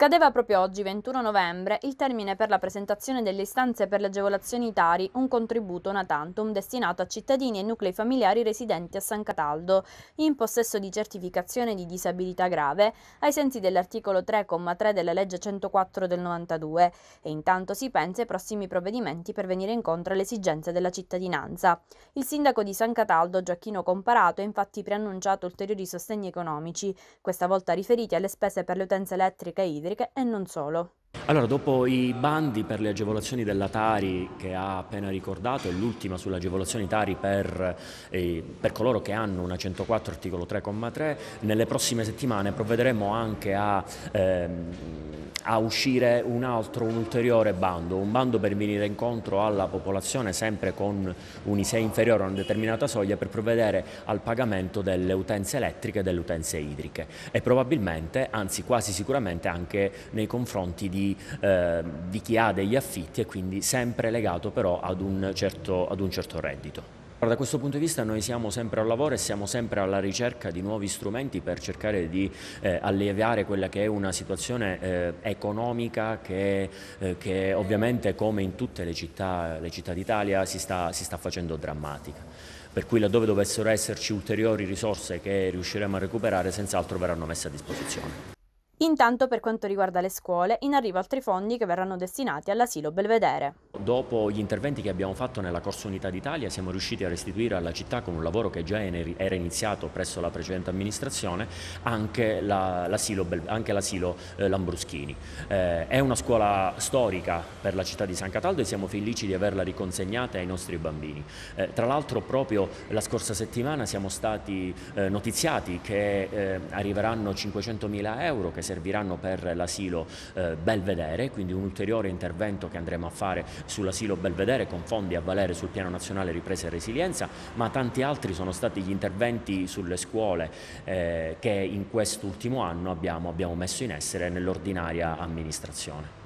Scadeva proprio oggi, 21 novembre, il termine per la presentazione delle istanze per le agevolazioni Tari, un contributo natantum destinato a cittadini e nuclei familiari residenti a San Cataldo, in possesso di certificazione di disabilità grave, ai sensi dell'articolo 3,3 della legge 104 del 92, e intanto si pensa ai prossimi provvedimenti per venire incontro alle esigenze della cittadinanza. Il sindaco di San Cataldo, Gioacchino Comparato, ha infatti preannunciato ulteriori sostegni economici, questa volta riferiti alle spese per le utenze elettriche e idriche idriche e non solo. Allora, dopo i bandi per le agevolazioni della Tari che ha appena ricordato e l'ultima sulle agevolazioni Tari per, eh, per, coloro che hanno una 104 articolo 3,3, nelle prossime settimane provvederemo anche a, ehm, a, uscire un altro, un ulteriore bando, un bando per venire incontro alla popolazione sempre con un ISE inferiore a una determinata soglia per provvedere al pagamento delle utenze elettriche e delle utenze idriche e probabilmente, anzi quasi sicuramente anche nei confronti di eh, di chi ha degli affitti e quindi sempre legato però ad un certo, ad un certo reddito. Da questo punto di vista noi siamo sempre al lavoro e siamo sempre alla ricerca di nuovi strumenti per cercare di eh, alleviare quella che è una situazione eh, economica che, eh, che, ovviamente come in tutte le città, le città d'Italia si, si sta facendo drammatica per cui laddove dovessero esserci ulteriori risorse che riusciremo a recuperare senz'altro verranno messe a disposizione. Intanto per quanto riguarda le scuole, in arrivo altri fondi che verranno destinati all'asilo Belvedere. Dopo gli interventi che abbiamo fatto nella Corsa Unità d'Italia siamo riusciti a restituire alla città con un lavoro che già era iniziato presso la precedente amministrazione anche l'asilo la eh, Lambruschini. Eh, è una scuola storica per la città di San Cataldo e siamo felici di averla riconsegnata ai nostri bambini. Eh, tra l'altro proprio la scorsa settimana siamo stati eh, notiziati che eh, arriveranno 500.000 euro che serviranno per l'asilo eh, Belvedere, quindi un ulteriore intervento che andremo a fare sull'asilo Belvedere con fondi a valere sul piano nazionale ripresa e resilienza, ma tanti altri sono stati gli interventi sulle scuole eh, che in quest'ultimo anno abbiamo, abbiamo messo in essere nell'ordinaria amministrazione.